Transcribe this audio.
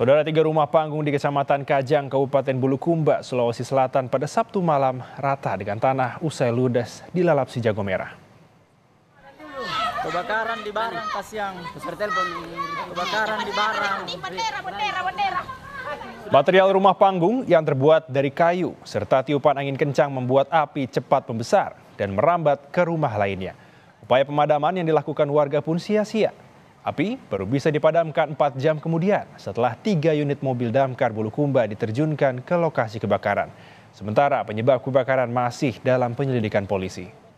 Saudara tiga rumah panggung di Kecamatan Kajang, Kabupaten Bulukumba, Sulawesi Selatan pada Sabtu malam rata dengan tanah usai ludes dilalap si jago merah. Kebakaran di barang pas siang. Kebakaran di barang. Bendera, bendera, bendera. Material rumah panggung yang terbuat dari kayu serta tiupan angin kencang membuat api cepat membesar dan merambat ke rumah lainnya. Upaya pemadaman yang dilakukan warga pun sia-sia. Api baru bisa dipadamkan 4 jam kemudian setelah tiga unit mobil damkar Bulukumba diterjunkan ke lokasi kebakaran. Sementara penyebab kebakaran masih dalam penyelidikan polisi.